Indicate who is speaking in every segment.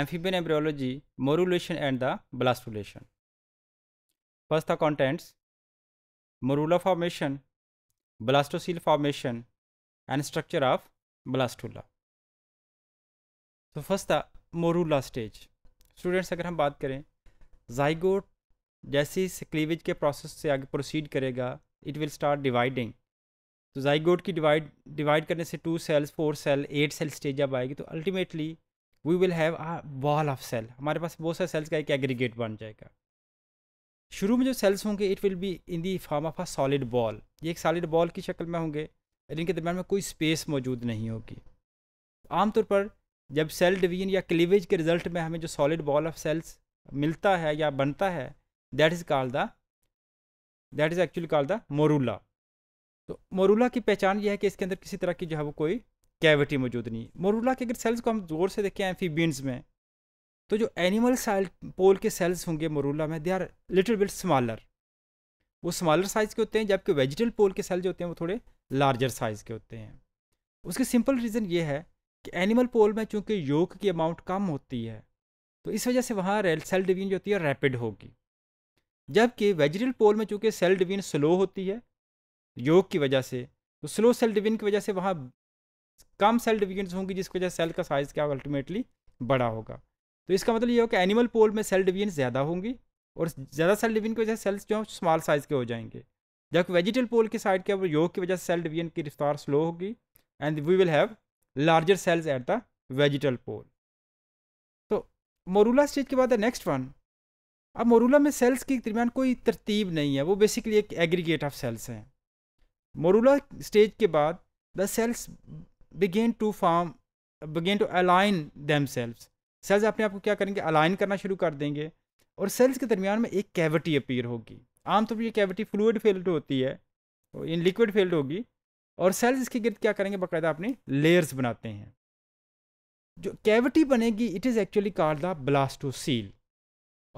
Speaker 1: amphibian embryology, morulation and the blastulation. First the contents, morula formation, blastocyst formation and structure of blastula. So first the morula stage. Students अगर हम बात करें zygote जैसे इस cleavage के process से आगे प्रोसीड करेगा इट विल स्टार्ट डिवाइडिंग तो जाइगोट की डिवाइड डिवाइड करने से two cells four cell eight cell stage जब आएगी तो ultimately we will have a ball of cell हमारे पास बहुत सारे सेल्स का एक एग्रीगेट बन जाएगा शुरू में जो सेल्स होंगे it will be in the form of a solid ball ये एक सॉलिड बॉल की शक्ल में होंगे इनके दरम्यान में कोई स्पेस मौजूद नहीं होगी आमतौर पर जब सेल डिवीजन या क्लीवेज के रिजल्ट में हमें जो सॉलिड बॉल ऑफ सेल्स मिलता है या बनता है that is called the that is actually called the morula तो मोरूला की पहचान यह है कि इसके अंदर किसी तरह की जो है वो कोई कैविटी मौजूद नहीं मोरूला के अगर सेल्स को हम ज़ोर से देखें एम्फीबियंस में तो जो एनिमल सेल पोल के सेल्स होंगे मोरूला में they are little bit smaller वो स्मॉलर साइज़ के होते हैं जबकि वेजिटल पोल के सेल जो होते हैं वो थोड़े लार्जर साइज़ के होते हैं उसके सिंपल रीज़न ये है कि एनिमल पोल में चूँकि योग की अमाउंट कम होती है तो इस वजह से वहाँ सेल डिवीजन जो होती है रैपिड होगी जबकि वेजिटल पोल में चूँकि सेल डिवीजन स्लो होती है योग की वजह से तो स्लो सेल डिवीजन की वजह से वहाँ कम सेल डिविजन्स होंगी जिसकी वजह सेल का साइज़ क्या अल्टीमेटली बड़ा होगा तो इसका मतलब ये हो कि एनिमल पोल में सेल डिवीजन ज़्यादा होंगी और ज़्यादा सेल डिवीजन की वजह सेल्स जो स्मॉल साइज़ के हो जाएंगे जबकि वेजिटल पोल की साइड के योग की वजह से सेल डिवीजन की रफ्तार स्लो होगी and we will have larger cells at the vegetal pole तो मोरूला स्टेज के बाद नेक्स्ट वन अब मोरूला में सेल्स के दरमियान कोई तरतीब नहीं है वो बेसिकली एक एग्रीगेट ऑफ सेल्स हैं मोरूला स्टेज के बाद the cells begin to form begin to align them cells cells अपने आप को क्या करेंगे अलाइन करना शुरू कर देंगे और सेल्स के दरमियान में एक कैविटी अपीयर होगी आमतौर तो पर ये कैविटी फ्लूड फील्ड होती है इन लिक्विड फील्ड होगी और सेल्स इसके गिर्द क्या करेंगे बाकायदा अपने लेयर्स बनाते हैं जो कैविटी बनेगी it is actually called the blastocoel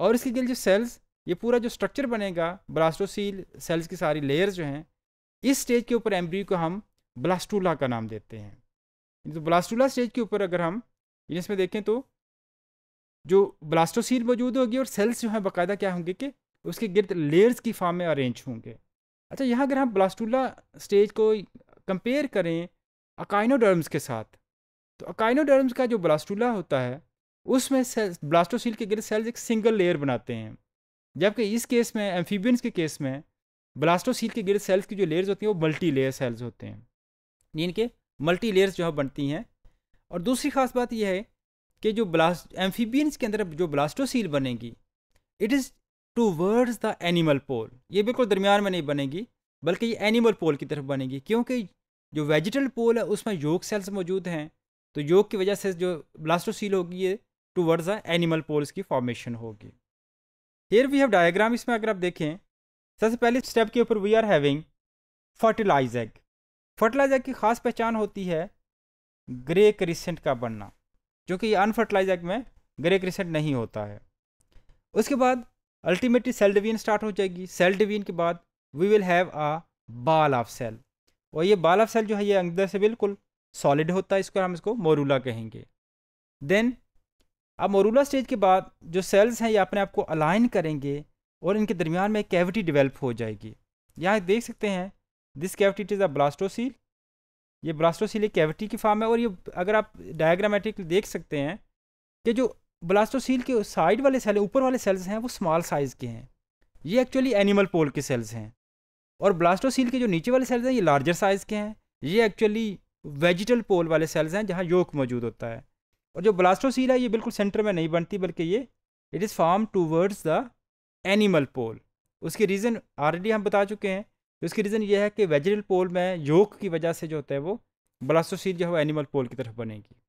Speaker 1: और इसके गिर्द जो सेल्स ये पूरा जो स्ट्रक्चर बनेगा ब्लास्टोसील सेल्स की सारी लेयर्स जो हैं इस स्टेज के ऊपर एम्ब्रियो को हम ब्लास्टूला का नाम देते हैं तो ब्लास्टूला स्टेज के ऊपर अगर हम इसमें देखें तो जो ब्लास्टोसील मौजूद होगी और सेल्स जो हैं बाकायदा क्या होंगे कि उसके गिरद लेयर्स की फार्म में अरेंज होंगे अच्छा यहाँ अगर हम ब्लास्टूला स्टेज को कंपेयर करें अकाइनोडर्म्स के साथ तो अकाइनोडर्म्स का जो ब्लास्टूला होता है उसमें सेल्स ब्लास्टोसील के गिर सेल्स एक सिंगल लेयर बनाते हैं जबकि इस केस में एम्फीबियंस के केस में ब्लास्टोसील के गिर सेल्स की जो लेयर्स होती हैं वो मल्टी लेयर सेल्स होते हैं जिनके मल्टी लेयर्स जो है बनती हैं और दूसरी खास बात यह है कि जो ब्लास्ट एम्फीबियंस के अंदर जो ब्लास्टोसील बनेगी it is towards the animal pole ये बिल्कुल दरमियान में नहीं बनेगी बल्कि ये एनिमल पोल की तरफ बनेगी क्योंकि जो वेजिटल पोल है उसमें योग सेल्स मौजूद हैं तो योग की वजह से जो ब्लास्टोसील होगी ये towards the animal poles की फॉर्मेशन होगी हेयर वी हैव डायग्राम इसमें अगर आप देखें सबसे पहले स्टेप के ऊपर we are having fertilize egg fertilizer की खास पहचान होती है ग्रे क्रिसेंट का बनना जो कि अनफर्टिलाइजर में ग्रे क्रिसेंट नहीं होता है उसके बाद अल्टीमेटली सेल डिवीजन स्टार्ट हो जाएगी सेल डिवीजन के बाद वी विल हैव अ बाल ऑफ सेल और ये बाल ऑफ सेल जो है ये अंदर से बिल्कुल सॉलिड होता है इसको हम इसको मोरूला कहेंगे देन अब मोरूला स्टेज के बाद जो सेल्स हैं ये अपने आप को अलाइन करेंगे और इनके दरमियान में कैविटी डिवेल्प हो जाएगी यहाँ देख सकते हैं this cavity it is a blastocoel ये ब्लास्टोसील एक कैविटी की फार्म है और ये अगर आप डायग्रामेटिकली देख सकते हैं कि जो ब्लास्टोसील के साइड वाले सेल ऊपर वाले सेल्स हैं वो स्मॉल साइज़ के हैं ये एक्चुअली एनिमल पोल के सेल्स हैं और ब्लास्टोसील के जो नीचे वाले सेल्स हैं ये लार्जर साइज़ के हैं ये एक्चुअली वेजिटल पोल वाले सेल्स हैं जहाँ योक मौजूद होता है और जो ब्लास्टोसील है ये बिल्कुल सेंटर में नहीं बनती बल्कि ये it is form towards the animal pole उसके रीज़न ऑलरेडी हम बता चुके हैं तो इसकी रीज़न ये है कि वेजिटल पोल में योग की वजह से जो होता है वो ब्लास्टोसीड जो है वो एनिमल पोल की तरफ बनेगी